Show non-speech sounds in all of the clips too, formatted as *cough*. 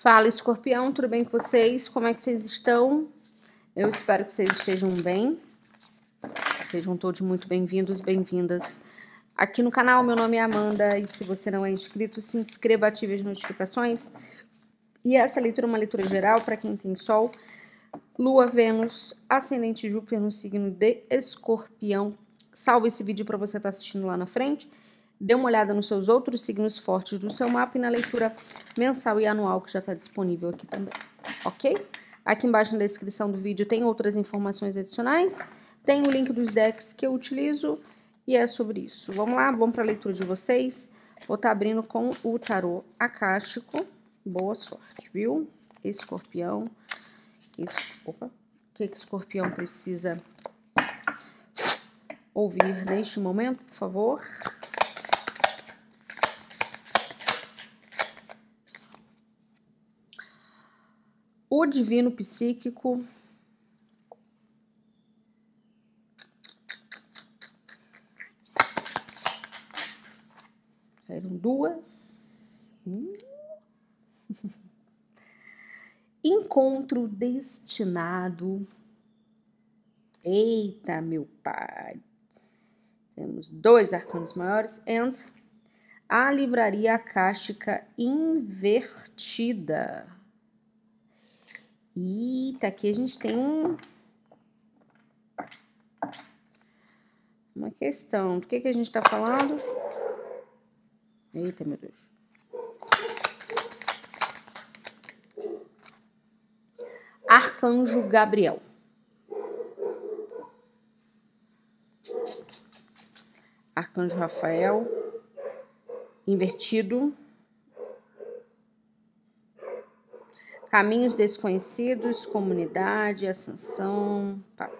Fala escorpião, tudo bem com vocês? Como é que vocês estão? Eu espero que vocês estejam bem. Sejam todos muito bem-vindos, bem-vindas aqui no canal. Meu nome é Amanda e se você não é inscrito, se inscreva, ative as notificações. E essa leitura é uma leitura geral para quem tem sol, lua, Vênus, ascendente Júpiter no signo de escorpião. Salve esse vídeo para você estar tá assistindo lá na frente Dê uma olhada nos seus outros signos fortes do seu mapa e na leitura mensal e anual que já está disponível aqui também, ok? Aqui embaixo na descrição do vídeo tem outras informações adicionais, tem o link dos decks que eu utilizo e é sobre isso. Vamos lá, vamos para a leitura de vocês. Vou estar tá abrindo com o tarô acástico. Boa sorte, viu? Escorpião. Opa. O que, que escorpião precisa ouvir neste momento, por favor? o divino psíquico. Saíram duas. Hum. *laughs* Encontro destinado. Eita, meu pai. Temos dois arcanos maiores. And a livraria acástica invertida. Eita, aqui a gente tem um... Uma questão. Do que, que a gente está falando? Eita, meu Deus. Arcanjo Gabriel. Arcanjo Rafael. Invertido. Caminhos desconhecidos, comunidade, ascensão. Pá.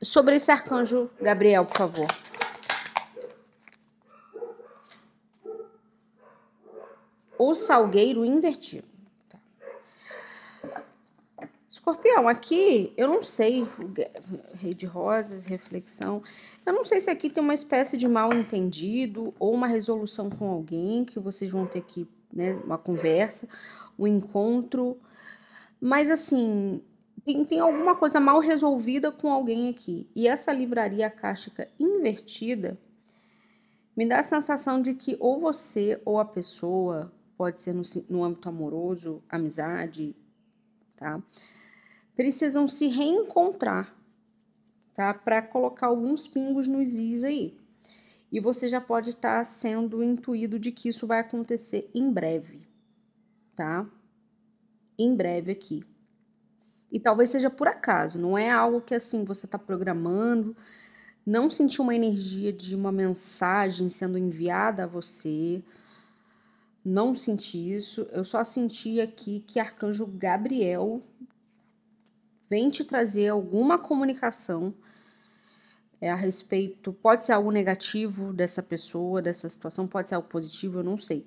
Sobre esse arcanjo Gabriel, por favor. O salgueiro invertido. Tá. Escorpião, aqui eu não sei, rei de rosas, reflexão. Eu não sei se aqui tem uma espécie de mal entendido ou uma resolução com alguém que vocês vão ter que né? Uma conversa, um encontro. Mas assim, tem, tem alguma coisa mal resolvida com alguém aqui. E essa livraria cástica invertida me dá a sensação de que ou você ou a pessoa, pode ser no, no âmbito amoroso, amizade, tá? Precisam se reencontrar, tá? Para colocar alguns pingos nos is aí e você já pode estar tá sendo intuído de que isso vai acontecer em breve, tá? Em breve aqui. E talvez seja por acaso, não é algo que assim você está programando, não sentiu uma energia de uma mensagem sendo enviada a você. Não senti isso, eu só senti aqui que Arcanjo Gabriel vem te trazer alguma comunicação é, a respeito. Pode ser algo negativo dessa pessoa, dessa situação, pode ser algo positivo, eu não sei.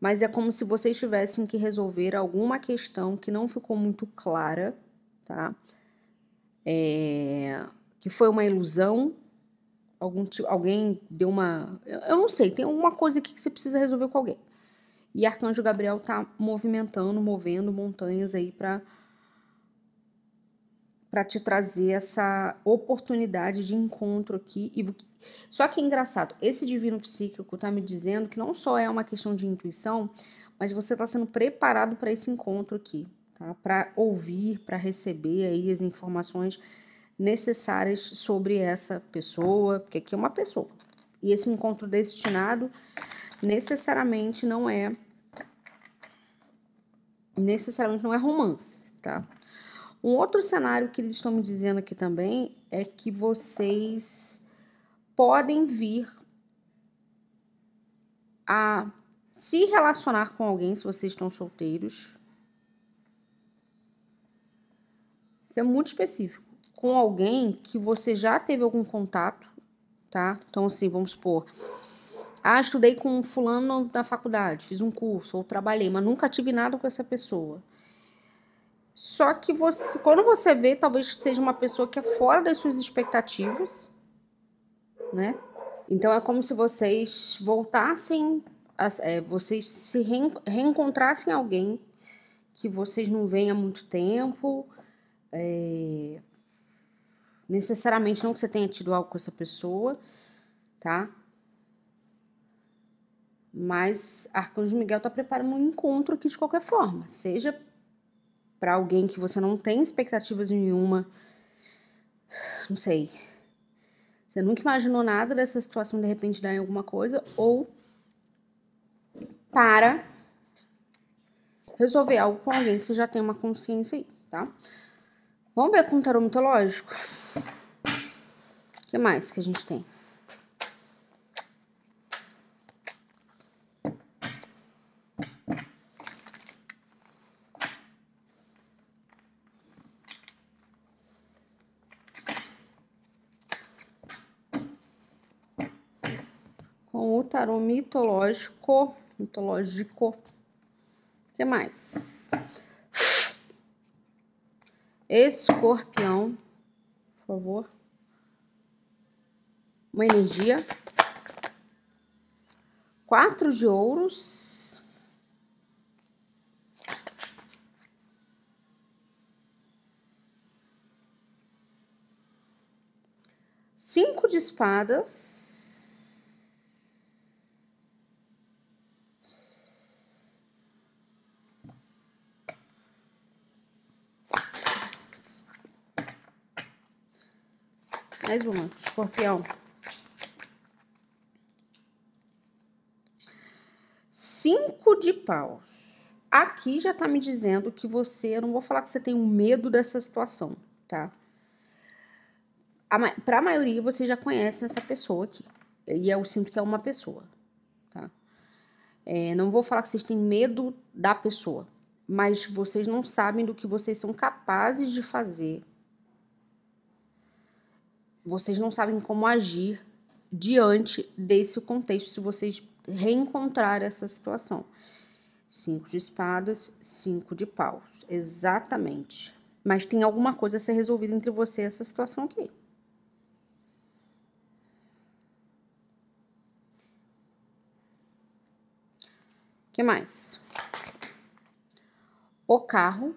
Mas é como se vocês tivessem que resolver alguma questão que não ficou muito clara, tá? É, que foi uma ilusão, algum alguém deu uma. Eu não sei, tem alguma coisa aqui que você precisa resolver com alguém. E Arcanjo Gabriel tá movimentando, movendo montanhas aí para para te trazer essa oportunidade de encontro aqui. E só que é engraçado, esse divino psíquico está me dizendo que não só é uma questão de intuição, mas você está sendo preparado para esse encontro aqui, tá? Para ouvir, para receber aí as informações necessárias sobre essa pessoa, porque aqui é uma pessoa. E esse encontro destinado necessariamente não é necessariamente não é romance, tá? Um outro cenário que eles estão me dizendo aqui também é que vocês podem vir a se relacionar com alguém se vocês estão solteiros. Isso é muito específico. Com alguém que você já teve algum contato, tá? Então, assim, vamos supor. Ah, estudei com um fulano na faculdade, fiz um curso ou trabalhei, mas nunca tive nada com essa pessoa só que você, quando você vê, talvez seja uma pessoa que é fora das suas expectativas, né? Então é como se vocês voltassem, a, é, vocês se reen, reencontrassem alguém que vocês não veem há muito tempo. É, necessariamente não que você tenha tido algo com essa pessoa, tá? Mas Arcanjo Miguel tá preparando um encontro aqui de qualquer forma, seja para alguém que você não tem expectativas nenhuma. Não sei. Você nunca imaginou nada dessa situação de repente dar em alguma coisa ou para resolver algo com alguém que você já tem uma consciência aí, tá? Vamos ver com o tarô mitológico? O que mais que a gente tem? o mitológico. Mitológico. O que mais? Escorpião, por favor. Uma energia. Quatro de ouros. Cinco de espadas. mais uma, escorpião. Cinco de paus. Aqui já tá me dizendo que você, eu não vou falar que você tem um medo dessa situação, tá? A, pra maioria você já conhece essa pessoa aqui. E eu sinto que é uma pessoa, tá? É, não vou falar que vocês têm medo da pessoa, mas vocês não sabem do que vocês são capazes de fazer vocês não sabem como agir diante desse contexto se vocês reencontrar essa situação. Cinco de espadas, cinco de paus. Exatamente. Mas tem alguma coisa a ser resolvida entre você e essa situação aqui. O que mais? O carro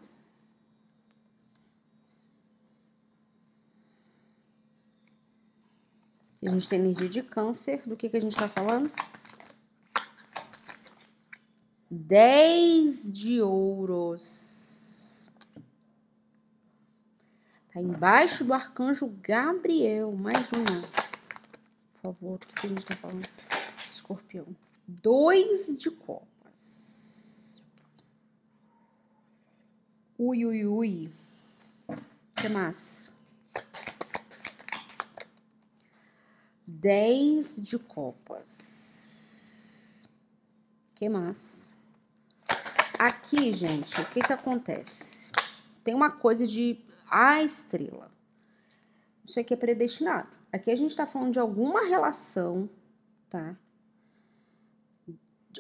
A gente tem energia de câncer. Do que, que a gente está falando? 10 de ouros. Tá embaixo do arcanjo Gabriel. Mais uma. Por favor, o que, que a gente tá falando? Escorpião. dois de copas. Ui, ui, ui. O que mais? 10 de copas. Que mais? Aqui, gente, o que que acontece? Tem uma coisa de a estrela. Isso aqui é predestinado. Aqui a gente tá falando de alguma relação, tá?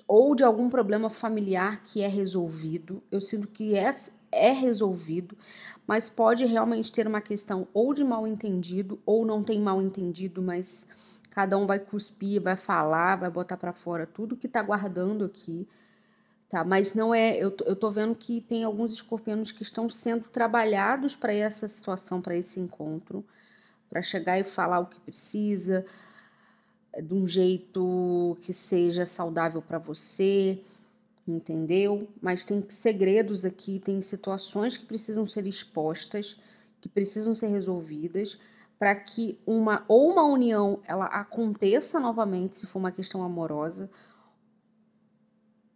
Ou de algum problema familiar que é resolvido. Eu sinto que é, é resolvido mas pode realmente ter uma questão ou de mal entendido ou não tem mal entendido, mas cada um vai cuspir, vai falar, vai botar para fora tudo que tá guardando aqui, tá? Mas não é, eu, eu tô vendo que tem alguns escorpianos que estão sendo trabalhados para essa situação, para esse encontro, para chegar e falar o que precisa, é, de um jeito que seja saudável para você entendeu? Mas tem segredos aqui, tem situações que precisam ser expostas, que precisam ser resolvidas para que uma ou uma união ela aconteça novamente se for uma questão amorosa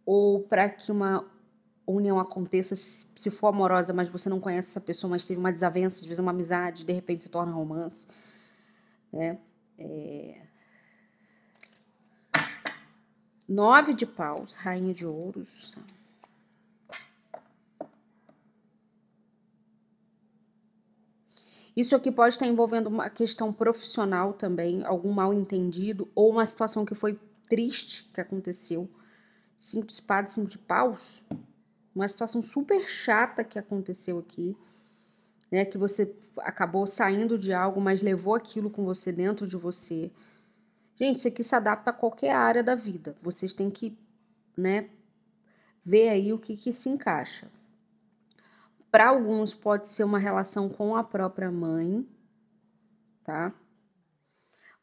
ou para que uma união aconteça se for amorosa, mas você não conhece essa pessoa, mas teve uma desavença, às vezes uma amizade, de repente se torna romance, né? É... Nove de paus, rainha de ouros. Isso aqui pode estar envolvendo uma questão profissional também, algum mal entendido, ou uma situação que foi triste que aconteceu. Cinco de espadas, cinco de paus. Uma situação super chata que aconteceu aqui, né? Que você acabou saindo de algo, mas levou aquilo com você dentro de você. Gente, isso aqui se adapta a qualquer área da vida. Vocês têm que, né, ver aí o que, que se encaixa. Para alguns pode ser uma relação com a própria mãe, tá?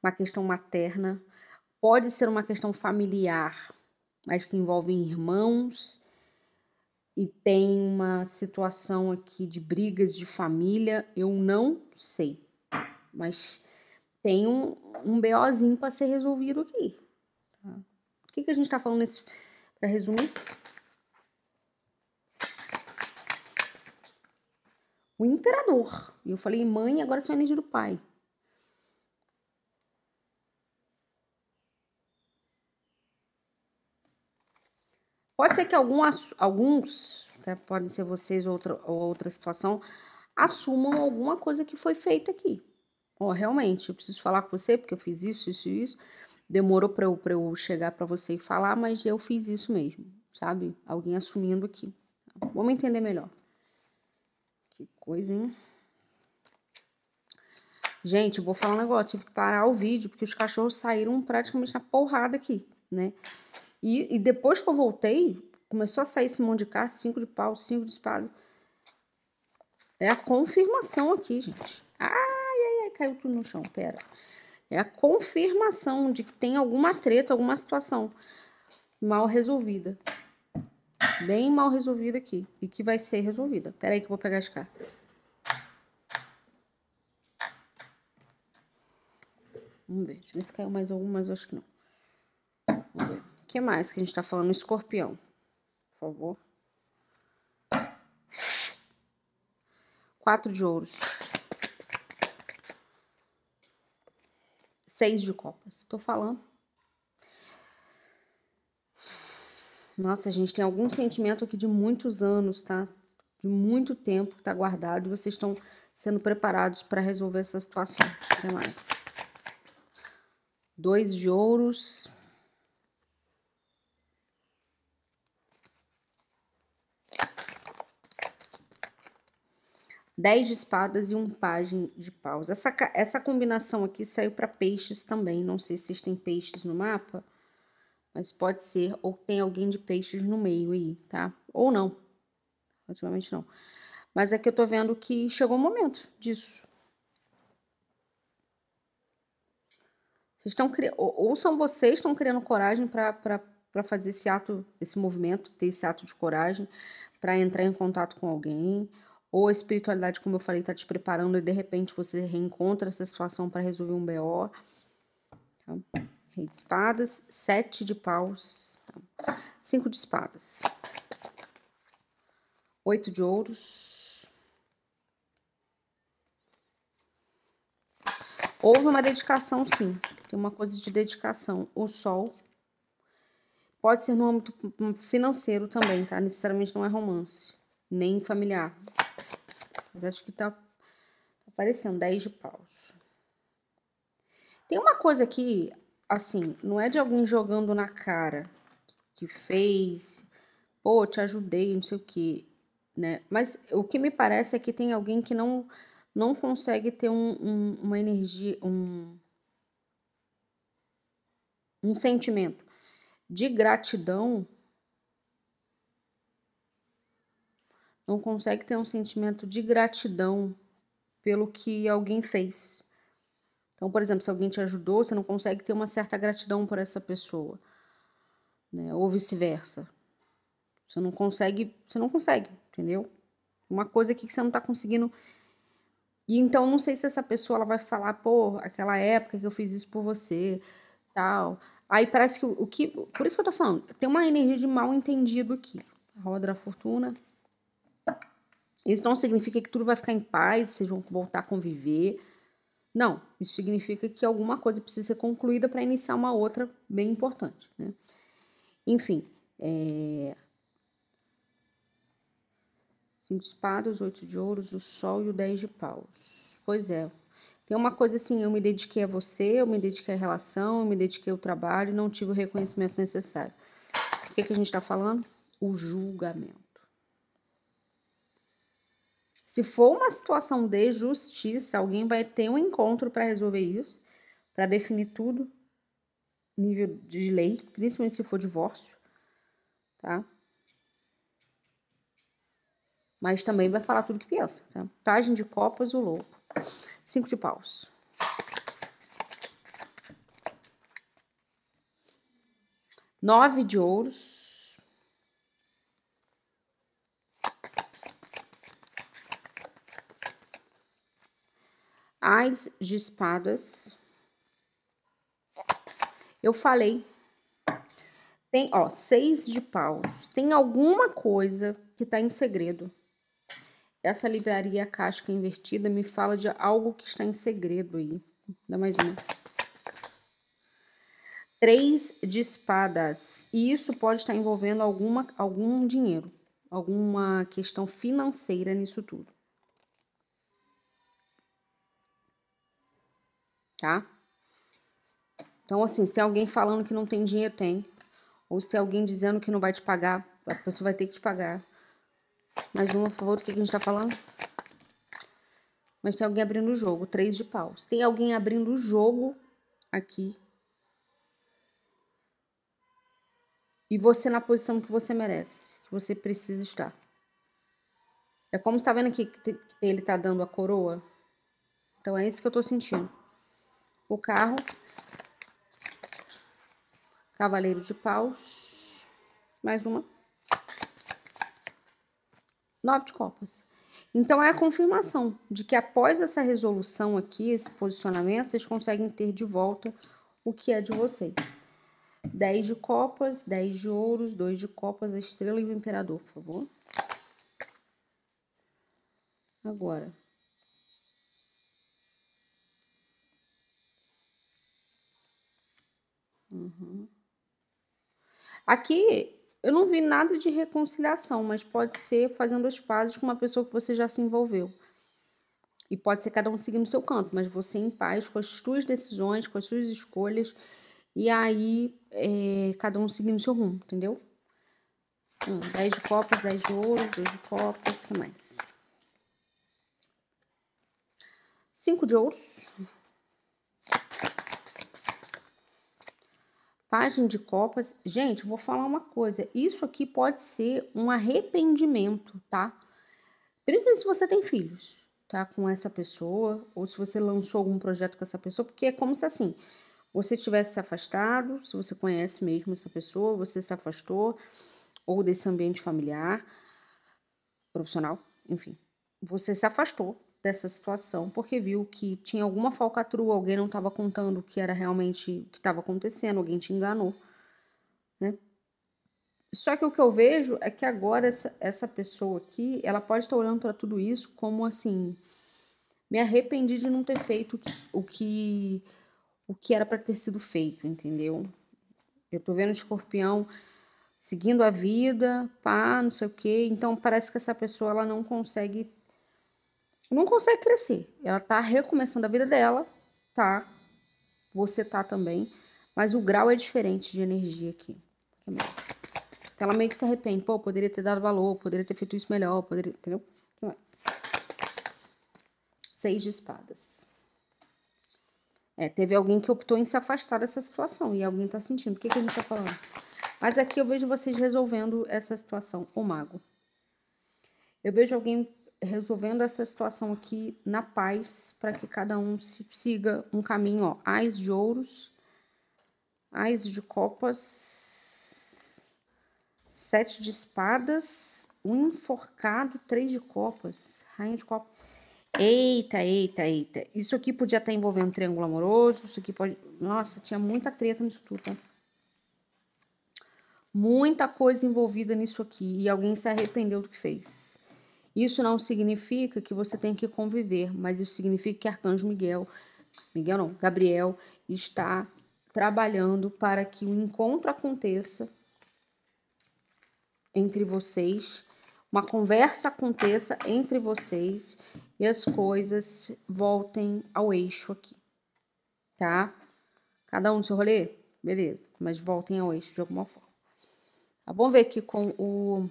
Uma questão materna, pode ser uma questão familiar, mas que envolve irmãos e tem uma situação aqui de brigas de família, eu não sei. Mas tem um, um BOzinho para ser resolvido aqui. Tá. O que, que a gente está falando nesse. Para resumir. O imperador. E eu falei, mãe, agora sou a energia do pai. Pode ser que algum, alguns, até podem ser vocês outra, ou outra situação, assumam alguma coisa que foi feita aqui ó, realmente, eu preciso falar com você porque eu fiz isso, isso e isso. Demorou para eu, pra eu chegar para você e falar, mas eu fiz isso mesmo, sabe? Alguém assumindo aqui. Vamos entender melhor. Que coisa, hein? Gente, eu vou falar um negócio, tive que parar o vídeo porque os cachorros saíram praticamente na porrada aqui, né? E, e depois que eu voltei, começou a sair esse monte de carta, cinco de pau, cinco de espada. É a confirmação aqui, gente. Ah, caiu tudo no chão, pera. É a confirmação de que tem alguma treta, alguma situação mal resolvida. Bem mal resolvida aqui. E que vai ser resolvida. Pera aí que eu vou pegar as cartas. Vamos ver. Deixa eu ver se caiu mais alguma, mas eu acho que não. Vamos ver. O que mais que a gente tá falando? Escorpião. Por favor. Quatro de ouros. Seis de copas. Tô falando. Nossa, gente, tem algum sentimento aqui de muitos anos, tá? De muito tempo que tá guardado e vocês estão sendo preparados para resolver essa situação. O que mais? Dois de ouros. 10 de espadas e um pajem de paus. Essa, essa combinação aqui saiu para peixes também. Não sei se existem peixes no mapa, mas pode ser. Ou tem alguém de peixes no meio aí, tá? Ou não. Ultimamente não. Mas é que eu tô vendo que chegou o momento disso. Vocês estão ou são vocês estão criando coragem para fazer esse ato, esse movimento, ter esse ato de coragem para entrar em contato com alguém, ou a espiritualidade, como eu falei, está te preparando e de repente você reencontra essa situação para resolver um BO. Tá? Então, rei de espadas, sete de paus, tá? cinco de espadas, oito de ouros. Houve uma dedicação, sim. Tem uma coisa de dedicação. O sol pode ser no âmbito hum, financeiro também, tá? Necessariamente não é romance, nem familiar acho que tá aparecendo 10 de paus. Tem uma coisa aqui, assim, não é de alguém jogando na cara que fez, pô, te ajudei, não sei o que, né? Mas o que me parece é que tem alguém que não não consegue ter um, um, uma energia, um, um sentimento de gratidão não consegue ter um sentimento de gratidão pelo que alguém fez. Então, por exemplo, se alguém te ajudou, você não consegue ter uma certa gratidão por essa pessoa, né? Ou vice-versa. Você não consegue, você não consegue, entendeu? Uma coisa aqui que você não está conseguindo. E então não sei se essa pessoa ela vai falar, pô, aquela época que eu fiz isso por você, tal. Aí parece que o, o que, por isso que eu tô falando, tem uma energia de mal entendido aqui. A roda da fortuna isso não significa que tudo vai ficar em paz, vocês vão voltar a conviver. Não, isso significa que alguma coisa precisa ser concluída para iniciar uma outra bem importante. Né? Enfim, é... cinco espadas, oito de ouros, o sol e o dez de paus. Pois é, tem uma coisa assim, eu me dediquei a você, eu me dediquei à relação, eu me dediquei ao trabalho, e não tive o reconhecimento necessário. O que, é que a gente está falando? O julgamento. Se for uma situação de justiça, alguém vai ter um encontro para resolver isso, para definir tudo, nível de lei, principalmente se for divórcio, tá? Mas também vai falar tudo que pensa, tá? Página de copas, o louco. Cinco de paus. Nove de ouros. Ais de espadas. Eu falei. Tem, ó, seis de paus. Tem alguma coisa que tá em segredo. Essa livraria casca invertida me fala de algo que está em segredo aí. Dá mais uma. Três de espadas. E isso pode estar envolvendo alguma, algum dinheiro, alguma questão financeira nisso tudo. tá? Então, assim, se tem alguém falando que não tem dinheiro, tem. Ou se tem alguém dizendo que não vai te pagar, a pessoa vai ter que te pagar. Mais uma, por favor, do que a gente tá falando? Mas tem alguém abrindo o jogo, três de paus. Tem alguém abrindo o jogo aqui. E você na posição que você merece, que você precisa estar. É como está vendo aqui que ele tá dando a coroa. Então é isso que eu tô sentindo o carro. Cavaleiro de paus. Mais uma. Nove de copas. Então, é a confirmação de que após essa resolução aqui, esse posicionamento, vocês conseguem ter de volta o que é de vocês. dez de copas, dez de ouros, dois de copas, a estrela e o imperador, por favor. Agora, Uhum. Aqui eu não vi nada de reconciliação, mas pode ser fazendo as pazes com uma pessoa que você já se envolveu. E pode ser cada um seguindo o seu canto, mas você em paz com as suas decisões, com as suas escolhas, e aí é, cada um seguindo o seu rumo, entendeu? Hum, dez de copas, dez de ouro, dez de copas, o que mais? Cinco de ouros. Página de copas. Gente, vou falar uma coisa. Isso aqui pode ser um arrependimento, tá? Principalmente se você tem filhos, tá? Com essa pessoa, ou se você lançou algum projeto com essa pessoa, porque é como se assim, você tivesse se afastado, se você conhece mesmo essa pessoa, você se afastou, ou desse ambiente familiar, profissional, enfim. Você se afastou dessa situação, porque viu que tinha alguma falcatrua, alguém não estava contando o que era realmente o que estava acontecendo, alguém te enganou, né? Só que o que eu vejo é que agora essa, essa pessoa aqui, ela pode estar tá olhando para tudo isso como assim, me arrependi de não ter feito o que o que era para ter sido feito, entendeu? Eu tô vendo o escorpião seguindo a vida, pá, não sei o quê. Então parece que essa pessoa ela não consegue não consegue crescer. Ela tá recomeçando a vida dela, tá? Você tá também. Mas o grau é diferente de energia aqui. Então ela meio que se arrepende. Pô, poderia ter dado valor, poderia ter feito isso melhor, poderia. Entendeu? O que mais? Seis de espadas. É, teve alguém que optou em se afastar dessa situação e alguém tá sentindo. O que, que a gente tá falando? Mas aqui eu vejo vocês resolvendo essa situação, o mago. Eu vejo alguém resolvendo essa situação aqui na paz, para que cada um se siga um caminho, ó, ais de ouros, ais de copas, sete de espadas, um enforcado, três de copas, rainha de copas. Eita, eita, eita. Isso aqui podia estar envolvendo um triângulo amoroso, isso aqui pode... Nossa, tinha muita treta nisso tudo, tá? Muita coisa envolvida nisso aqui e alguém se arrependeu do que fez. Isso não significa que você tem que conviver, mas isso significa que Arcanjo Miguel, Miguel não, Gabriel, está trabalhando para que o um encontro aconteça entre vocês, uma conversa aconteça entre vocês e as coisas voltem ao eixo aqui, tá? Cada um no seu rolê? Beleza, mas voltem ao eixo de alguma forma. Tá, vamos ver aqui com o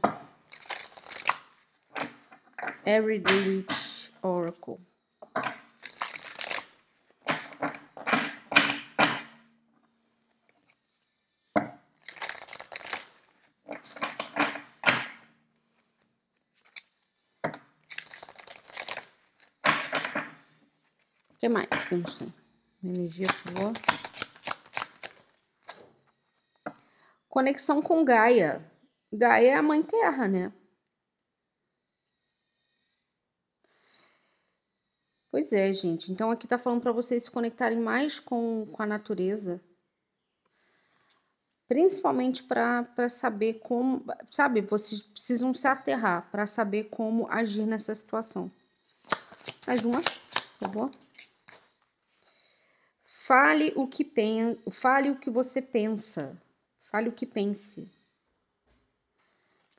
Everyday Witch Oracle. O que mais que gente tem? Energia, por favor. Conexão com Gaia. Gaia é a mãe terra, né? Pois é, gente. Então aqui tá falando para vocês se conectarem mais com, com a natureza. Principalmente para saber como. Sabe, vocês precisam se aterrar para saber como agir nessa situação. Mais uma, por tá favor. Fale o que pen... fale o que você pensa. Fale o que pense.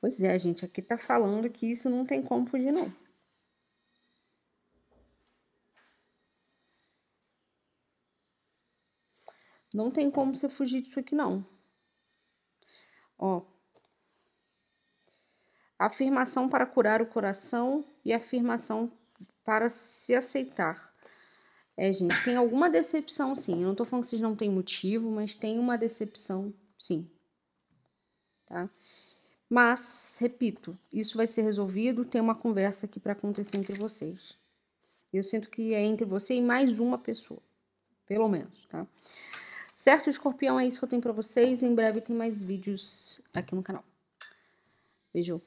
Pois é, gente, aqui tá falando que isso não tem como fugir, não. Não tem como você fugir disso aqui, não. Ó. Afirmação para curar o coração e afirmação para se aceitar. É, gente, tem alguma decepção, sim. Eu não tô falando que vocês não têm motivo, mas tem uma decepção, sim. Tá? Mas, repito, isso vai ser resolvido, tem uma conversa aqui para acontecer entre vocês. Eu sinto que é entre você e mais uma pessoa, pelo menos, tá? Certo, escorpião, é isso que eu tenho pra vocês. Em breve tem mais vídeos aqui no canal. Beijo.